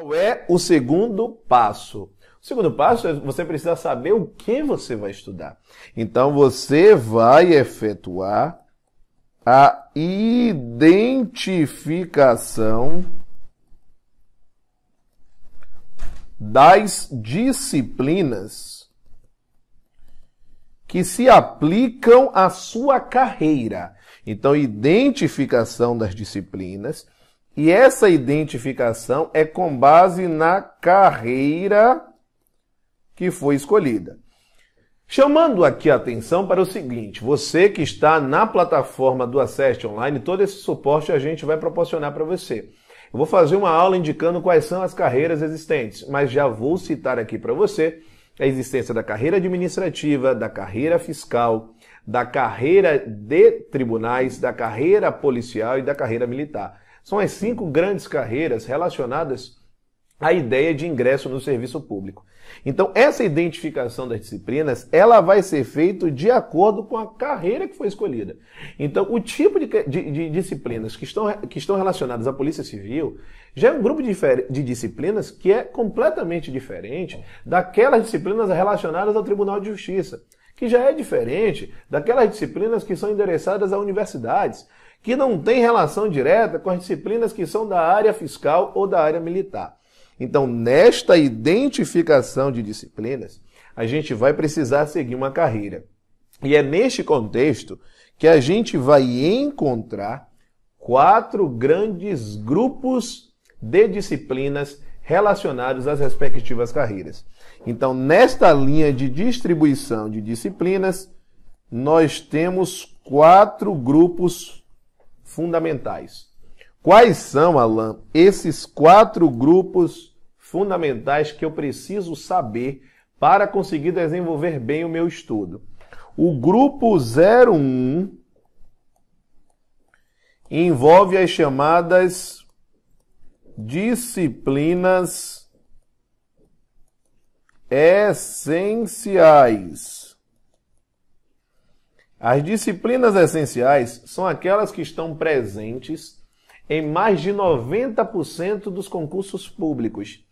Qual é o segundo passo? O segundo passo é você precisa saber o que você vai estudar. Então você vai efetuar a identificação das disciplinas que se aplicam à sua carreira. Então, identificação das disciplinas e essa identificação é com base na carreira que foi escolhida. Chamando aqui a atenção para o seguinte: você que está na plataforma do Acesse Online, todo esse suporte a gente vai proporcionar para você. Eu vou fazer uma aula indicando quais são as carreiras existentes, mas já vou citar aqui para você a existência da carreira administrativa, da carreira fiscal, da carreira de tribunais, da carreira policial e da carreira militar. São as cinco grandes carreiras relacionadas à ideia de ingresso no serviço público. Então, essa identificação das disciplinas, ela vai ser feita de acordo com a carreira que foi escolhida. Então, o tipo de, de, de disciplinas que estão, que estão relacionadas à Polícia Civil já é um grupo de, de disciplinas que é completamente diferente daquelas disciplinas relacionadas ao Tribunal de Justiça, que já é diferente daquelas disciplinas que são endereçadas a universidades que não tem relação direta com as disciplinas que são da área fiscal ou da área militar. Então, nesta identificação de disciplinas, a gente vai precisar seguir uma carreira. E é neste contexto que a gente vai encontrar quatro grandes grupos de disciplinas relacionados às respectivas carreiras. Então, nesta linha de distribuição de disciplinas, nós temos quatro grupos fundamentais. Quais são, Alain, esses quatro grupos fundamentais que eu preciso saber para conseguir desenvolver bem o meu estudo? O grupo 01 envolve as chamadas disciplinas essenciais. As disciplinas essenciais são aquelas que estão presentes em mais de 90% dos concursos públicos.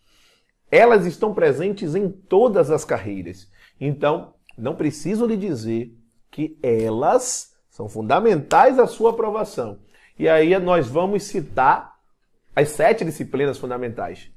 Elas estão presentes em todas as carreiras. Então, não preciso lhe dizer que elas são fundamentais à sua aprovação. E aí nós vamos citar as sete disciplinas fundamentais: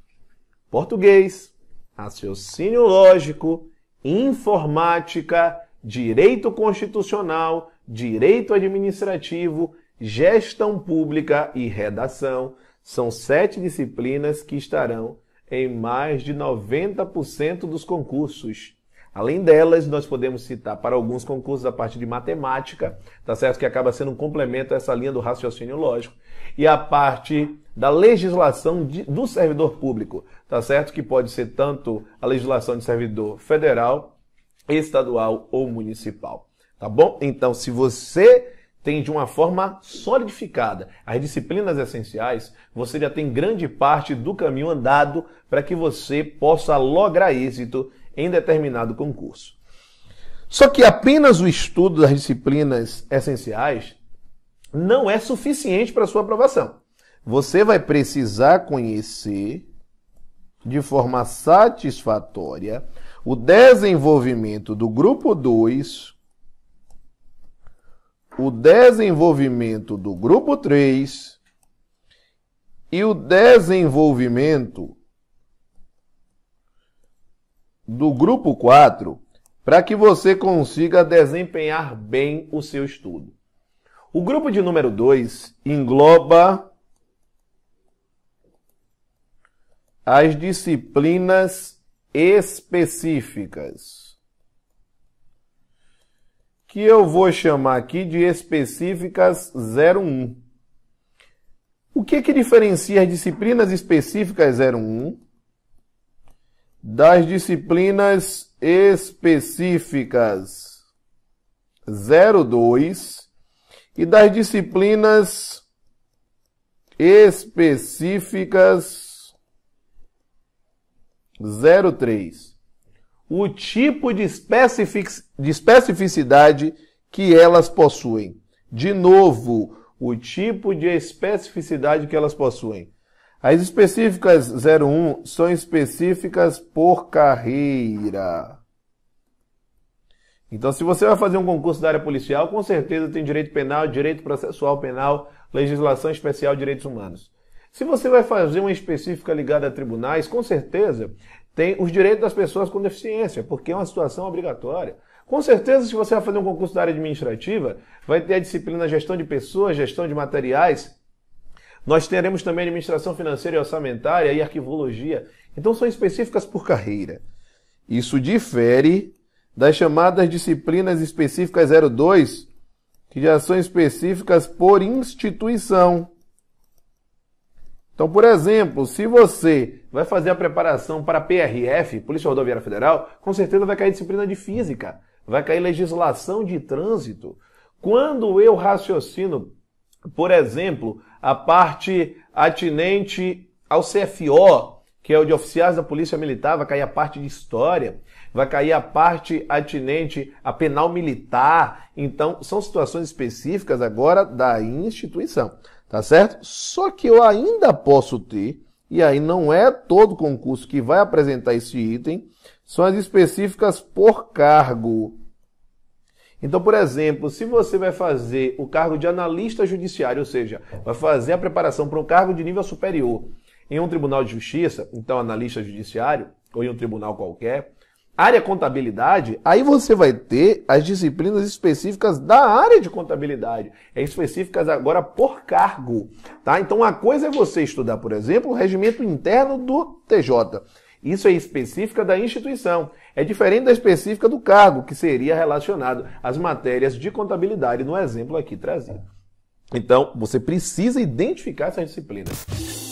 português, raciocínio lógico, informática, direito constitucional, direito administrativo, gestão pública e redação são sete disciplinas que estarão em mais de 90% dos concursos. Além delas, nós podemos citar para alguns concursos a parte de matemática, tá certo? Que acaba sendo um complemento a essa linha do raciocínio lógico, e a parte da legislação de, do servidor público, tá certo? Que pode ser tanto a legislação de servidor federal, estadual ou municipal. Tá bom? Então, se você tem de uma forma solidificada as disciplinas essenciais, você já tem grande parte do caminho andado para que você possa lograr êxito em determinado concurso. Só que apenas o estudo das disciplinas essenciais não é suficiente para sua aprovação. Você vai precisar conhecer de forma satisfatória o desenvolvimento do grupo 2, o desenvolvimento do grupo 3 e o desenvolvimento do grupo 4 para que você consiga desempenhar bem o seu estudo. O grupo de número 2 engloba as disciplinas específicas. Que eu vou chamar aqui de específicas 01. O que, que diferencia as disciplinas específicas 01 das disciplinas específicas 02 e das disciplinas específicas 03. O tipo de, especific... de especificidade que elas possuem. De novo, o tipo de especificidade que elas possuem. As específicas 01 são específicas por carreira. Então, se você vai fazer um concurso da área policial, com certeza tem direito penal, direito processual penal, legislação especial, direitos humanos. Se você vai fazer uma específica ligada a tribunais, com certeza tem os direitos das pessoas com deficiência, porque é uma situação obrigatória. Com certeza, se você vai fazer um concurso da área administrativa, vai ter a disciplina gestão de pessoas, gestão de materiais. Nós teremos também administração financeira e orçamentária e arquivologia. Então, são específicas por carreira. Isso difere das chamadas disciplinas específicas 02, que já são específicas por instituição. Então, por exemplo, se você vai fazer a preparação para PRF, Polícia Rodoviária Federal, com certeza vai cair disciplina de física, vai cair legislação de trânsito. Quando eu raciocino, por exemplo, a parte atinente ao CFO, que é o de oficiais da Polícia Militar, vai cair a parte de história, vai cair a parte atinente a penal militar. Então, são situações específicas agora da instituição, tá certo? Só que eu ainda posso ter, e aí não é todo concurso que vai apresentar esse item, são as específicas por cargo. Então, por exemplo, se você vai fazer o cargo de analista judiciário, ou seja, vai fazer a preparação para um cargo de nível superior, em um tribunal de justiça, então analista judiciário, ou em um tribunal qualquer, área contabilidade, aí você vai ter as disciplinas específicas da área de contabilidade, é específicas agora por cargo, tá? Então a coisa é você estudar, por exemplo, o regimento interno do TJ. Isso é específica da instituição. É diferente da específica do cargo, que seria relacionado às matérias de contabilidade no exemplo aqui trazido. Então, você precisa identificar essas disciplinas.